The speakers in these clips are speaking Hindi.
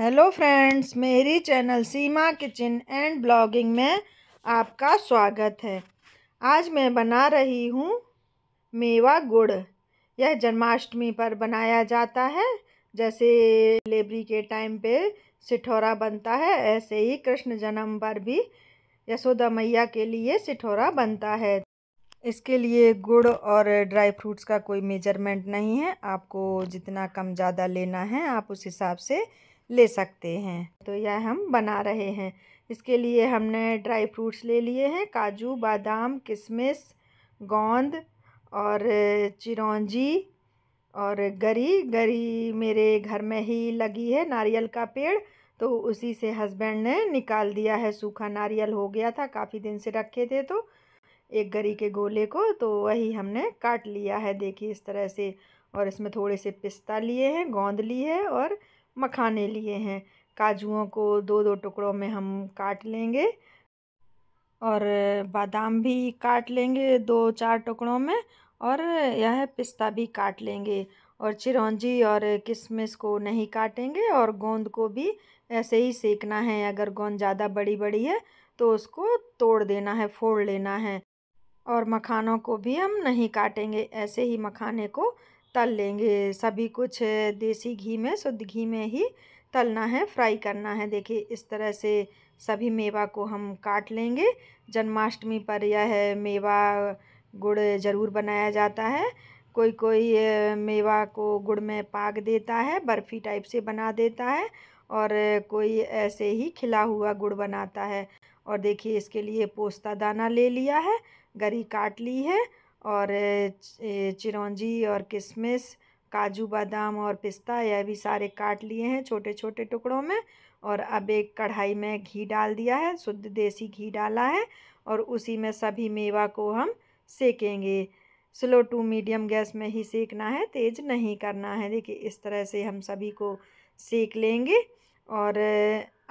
हेलो फ्रेंड्स मेरी channel Seema kitchen and blogging में आपका स्वागत है आज मैं बना रही हूँ मेवा गुड़ यह जन्माष्टमी पर बनाया जाता है जैसे लेबरी के टाइम पे सिठौरा बनता है ऐसे ही कृष्ण जन्म पर भी यशोदा मैया के लिए सिठौरा बनता है इसके लिए गुड़ और ड्राई फ्रूट्स का कोई मेजरमेंट नहीं है आपको जितना कम ज़्यादा लेना है आप उस हिसाब से ले सकते हैं तो यह हम बना रहे हैं इसके लिए हमने ड्राई फ्रूट्स ले लिए हैं काजू बादाम किशमिश गोंद और चिरौंजी और गरी गरी मेरे घर में ही लगी है नारियल का पेड़ तो उसी से हस्बैंड ने निकाल दिया है सूखा नारियल हो गया था काफ़ी दिन से रखे थे तो एक गरी के गोले को तो वही हमने काट लिया है देखिए इस तरह से और इसमें थोड़े से पिस्ता लिए हैं गोंद ली है और मखाने लिए हैं काजुओं को दो दो टुकड़ों में हम काट लेंगे और बादाम भी काट लेंगे दो चार टुकड़ों में और यह पिस्ता भी काट लेंगे और चिरौंजी और किशमिश को नहीं काटेंगे और गोंद को भी ऐसे ही सेकना है अगर गोंद ज़्यादा बड़ी बड़ी है तो उसको तोड़ देना है फोड़ लेना है और मखानों को भी हम नहीं काटेंगे ऐसे ही मखाने को तल लेंगे सभी कुछ देसी घी में शुद्ध घी में ही तलना है फ्राई करना है देखिए इस तरह से सभी मेवा को हम काट लेंगे जन्माष्टमी पर यह मेवा गुड़ ज़रूर बनाया जाता है कोई कोई मेवा को गुड़ में पाक देता है बर्फ़ी टाइप से बना देता है और कोई ऐसे ही खिला हुआ गुड़ बनाता है और देखिए इसके लिए पोस्ता दाना ले लिया है गरी काट ली है और चिरौंजी और किशमिश काजू बादाम और पिस्ता यह भी सारे काट लिए हैं छोटे छोटे टुकड़ों में और अब एक कढ़ाई में घी डाल दिया है शुद्ध देसी घी डाला है और उसी में सभी मेवा को हम सेकेंगे स्लो टू मीडियम गैस में ही सेकना है तेज़ नहीं करना है देखिए इस तरह से हम सभी को सेक लेंगे और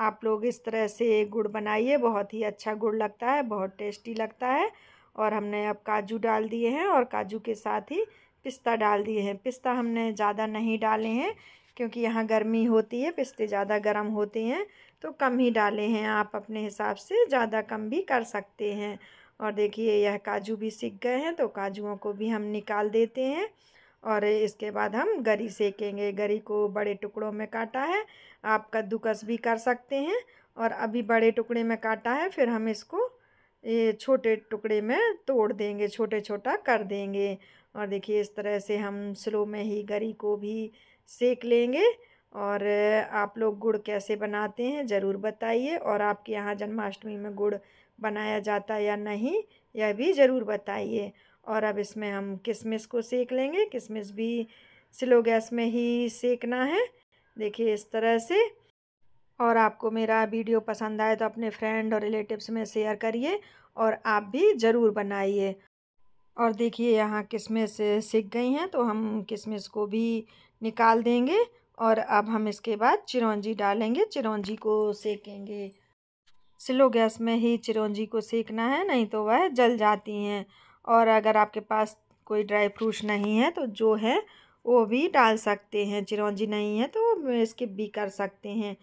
आप लोग इस तरह से गुड़ बनाइए बहुत ही अच्छा गुड़ लगता है बहुत टेस्टी लगता है और हमने अब काजू डाल दिए हैं और काजू के साथ ही पिस्ता डाल दिए हैं पिस्ता हमने ज़्यादा नहीं डाले हैं क्योंकि यहाँ गर्मी होती है पिस्ते ज़्यादा गर्म होते हैं तो कम ही डाले हैं आप अपने हिसाब से ज़्यादा कम भी कर सकते हैं और देखिए यह काजू भी सीख गए हैं तो काजुओं को भी हम निकाल देते हैं और इसके बाद हम गरी सेकेंगे गरी को बड़े टुकड़ों में काटा है आप कद्दूकस भी कर सकते हैं और अभी बड़े टुकड़े में काटा है फिर हम इसको ये छोटे टुकड़े में तोड़ देंगे छोटे छोटा कर देंगे और देखिए इस तरह से हम स्लो में ही गरी को भी सेक लेंगे और आप लोग गुड़ कैसे बनाते हैं ज़रूर बताइए और आपके यहाँ जन्माष्टमी में गुड़ बनाया जाता है या नहीं यह भी ज़रूर बताइए और अब इसमें हम किसमिस को सेक लेंगे किसमिस भी स्लो गैस में ही सेकना है देखिए इस तरह से और आपको मेरा वीडियो पसंद आए तो अपने फ्रेंड और रिलेटिव्स में शेयर करिए और आप भी ज़रूर बनाइए और देखिए यहाँ किशमिश सीख गई हैं तो हम किशमिश को भी निकाल देंगे और अब हम इसके बाद चिरौंजी डालेंगे चिरौंजी को सेकेंगे स्लो गैस में ही चिरौंजी को सेकना है नहीं तो वह जल जाती हैं और अगर आपके पास कोई ड्राई फ्रूट्स नहीं है तो जो है वो भी डाल सकते हैं चिरौंजी नहीं है तो इसके भी कर सकते हैं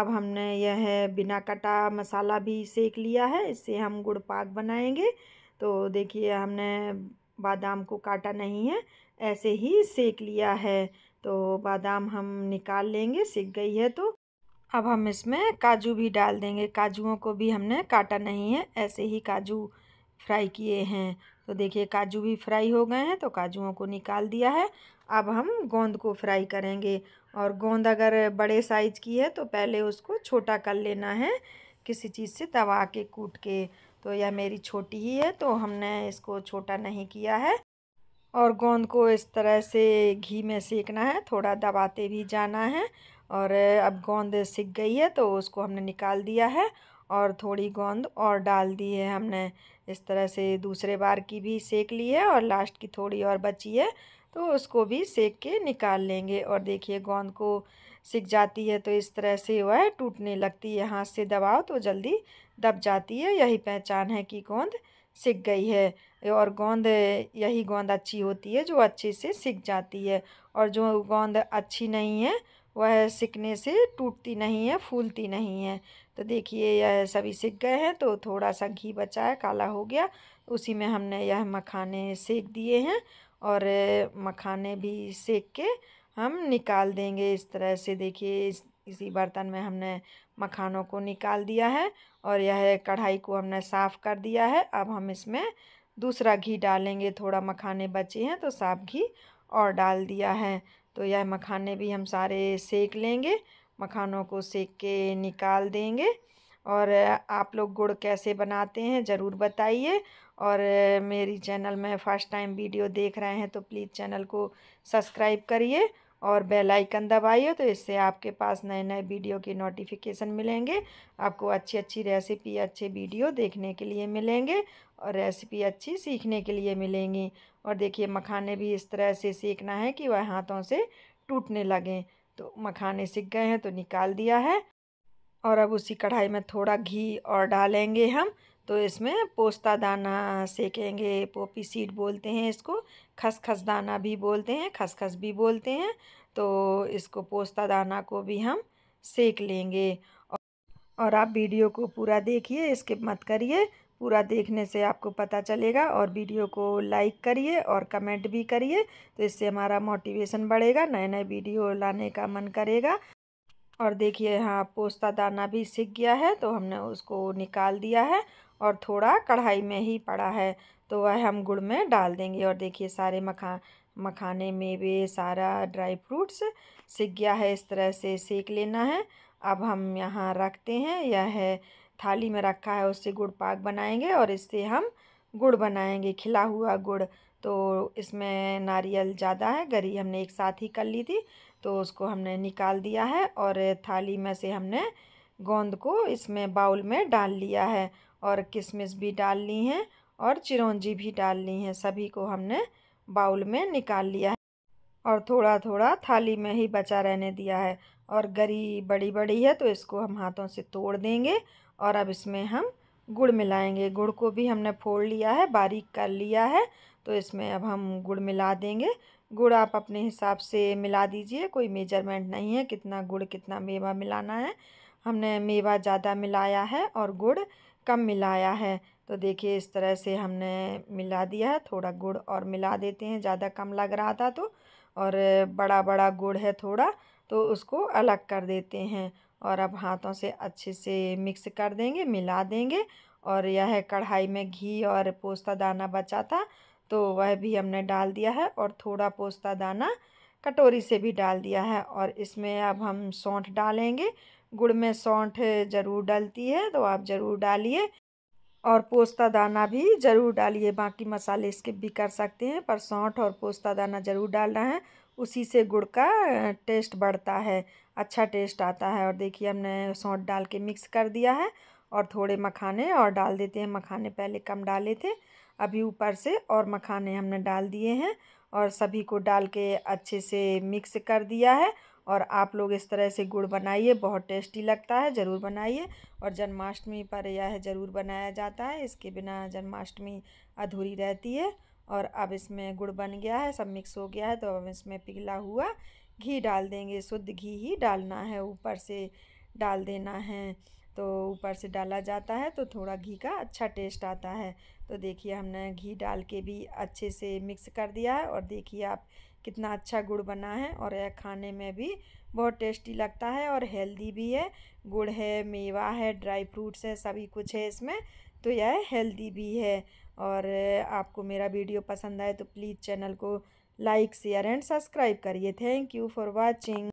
अब हमने यह है बिना कटा मसाला भी सेक लिया है इससे हम गुड़ पाक बनाएंगे तो देखिए हमने बादाम को काटा नहीं है ऐसे ही सेक लिया है तो बादाम हम निकाल लेंगे सेक गई है तो अब हम इसमें काजू भी डाल देंगे काजुओं को भी हमने काटा नहीं है ऐसे ही काजू फ्राई किए हैं तो देखिए काजू भी फ्राई हो गए हैं तो काजुओं को निकाल दिया है अब हम गोंद को फ्राई करेंगे और गोंद अगर बड़े साइज़ की है तो पहले उसको छोटा कर लेना है किसी चीज़ से दबा के कूट के तो यह मेरी छोटी ही है तो हमने इसको छोटा नहीं किया है और गोंद को इस तरह से घी में सेकना है थोड़ा दबाते भी जाना है और अब गोंद सिक गई है तो उसको हमने निकाल दिया है और थोड़ी गोंद और डाल दी है हमने इस तरह से दूसरे बार की भी सेक ली है और लास्ट की थोड़ी और बची है तो उसको भी सेक के निकाल लेंगे और देखिए गोंद को सिक जाती है तो इस तरह से वह टूटने लगती है हाथ से दबाओ तो जल्दी दब जाती है यही पहचान है कि गोंद सिक गई है और गोंद यही गोंद अच्छी होती है जो अच्छे से सिक जाती है और जो गोंद अच्छी नहीं है वह सिकने से टूटती नहीं है फूलती नहीं है तो देखिए यह सभी सिक गए हैं तो थोड़ा सा घी बचा है काला हो गया उसी में हमने यह मखाने सेक दिए हैं और मखाने भी सेक के हम निकाल देंगे इस तरह से देखिए इस इसी बर्तन में हमने मखानों को निकाल दिया है और यह कढ़ाई को हमने साफ़ कर दिया है अब हम इसमें दूसरा घी डालेंगे थोड़ा मखाने बचे हैं तो साफ घी और डाल दिया है तो यह मखाने भी हम सारे सेक लेंगे मखानों को सेक के निकाल देंगे और आप लोग गुड़ कैसे बनाते हैं ज़रूर बताइए और मेरी चैनल में फ़र्स्ट टाइम वीडियो देख रहे हैं तो प्लीज़ चैनल को सब्सक्राइब करिए और बेल आइकन दबाइए तो इससे आपके पास नए नए वीडियो के नोटिफिकेशन मिलेंगे आपको अच्छी अच्छी रेसिपी अच्छे वीडियो देखने के लिए मिलेंगे और रेसिपी अच्छी सीखने के लिए मिलेंगी और देखिए मखाने भी इस तरह से सीखना है कि वह हाथों से टूटने लगें तो मखाने सीख गए हैं तो निकाल दिया है और अब उसी कढ़ाई में थोड़ा घी और डालेंगे हम तो इसमें पोस्ता दाना सेकेंगे पोपी सीड बोलते हैं इसको खसखस दाना भी बोलते हैं खसखस भी बोलते हैं तो इसको पोस्ता दाना को भी हम सेक लेंगे और आप वीडियो को पूरा देखिए स्किप मत करिए पूरा देखने से आपको पता चलेगा और वीडियो को लाइक करिए और कमेंट भी करिए तो इससे हमारा मोटिवेशन बढ़ेगा नए नए वीडियो लाने का मन करेगा और देखिए यहाँ पोस्ता दाना भी सीख गया है तो हमने उसको निकाल दिया है और थोड़ा कढ़ाई में ही पड़ा है तो वह हम गुड़ में डाल देंगे और देखिए सारे मखा मखाने में वे सारा ड्राई फ्रूट्स सीख गया है इस तरह से सेक लेना है अब हम यहाँ रखते हैं यह है थाली में रखा है उससे गुड़ पाक बनाएंगे और इससे हम गुड़ बनाएंगे खिला हुआ गुड़ तो इसमें नारियल ज़्यादा है गरी हमने एक साथ ही कर ली थी तो उसको हमने निकाल दिया है और थाली में से हमने गोंद को इसमें बाउल में डाल लिया है और किशमिश भी डाल ली हैं और चिरौंजी भी डाल ली हैं सभी को हमने बाउल में निकाल लिया है और थोड़ा थोड़ा थाली में ही बचा रहने दिया है और गरी बड़ी बड़ी है तो इसको हम हाथों से तोड़ देंगे और अब इसमें हम गुड़ मिलाएंगे गुड़ को भी हमने फोड़ लिया है बारीक कर लिया है तो इसमें अब हम गुड़ मिला देंगे गुड़ आप अपने हिसाब से मिला दीजिए कोई मेजरमेंट नहीं है कितना गुड़ कितना मेवा मिलाना है हमने मेवा ज़्यादा मिलाया है और गुड़ कम मिलाया है तो देखिए इस तरह से हमने मिला दिया है थोड़ा गुड़ और मिला देते हैं ज़्यादा कम लग रहा था तो और बड़ा बड़ा गुड़ है थोड़ा तो उसको अलग कर देते हैं और अब हाथों से अच्छे से मिक्स कर देंगे मिला देंगे और यह कढ़ाई में घी और पोस्ता दाना बचा था तो वह भी हमने डाल दिया है और थोड़ा पोस्ता दाना कटोरी से भी डाल दिया है और इसमें अब हम सौंठ डालेंगे गुड़ में सौंठ ज़रूर डलती है तो आप ज़रूर डालिए और पोस्ता दाना भी ज़रूर डालिए बाकी मसाले इसके भी कर सकते हैं पर सौंठ और पोस्ता दाना ज़रूर डालना है उसी से गुड़ का टेस्ट बढ़ता है अच्छा टेस्ट आता है और देखिए हमने सौंठ डाल के मिक्स कर दिया है और थोड़े मखाने और डाल देते हैं मखाने पहले कम डाले थे अभी ऊपर से और मखाने हमने डाल दिए हैं और सभी को डाल के अच्छे से मिक्स कर दिया है और आप लोग इस तरह से गुड़ बनाइए बहुत टेस्टी लगता है ज़रूर बनाइए और जन्माष्टमी पर यह ज़रूर बनाया जाता है इसके बिना जन्माष्टमी अधूरी रहती है और अब इसमें गुड़ बन गया है सब मिक्स हो गया है तो अब इसमें पिघला हुआ घी डाल देंगे शुद्ध घी ही डालना है ऊपर से डाल देना है तो ऊपर से डाला जाता है तो थोड़ा घी का अच्छा टेस्ट आता है तो देखिए हमने घी डाल के भी अच्छे से मिक्स कर दिया है और देखिए आप कितना अच्छा गुड़ बना है और यह खाने में भी बहुत टेस्टी लगता है और हेल्दी भी है गुड़ है मेवा है ड्राई फ्रूट्स है सभी कुछ है इसमें तो यह हेल्दी भी है और आपको मेरा वीडियो पसंद आए तो प्लीज़ चैनल को लाइक शेयर एंड सब्सक्राइब करिए थैंक यू फॉर वॉचिंग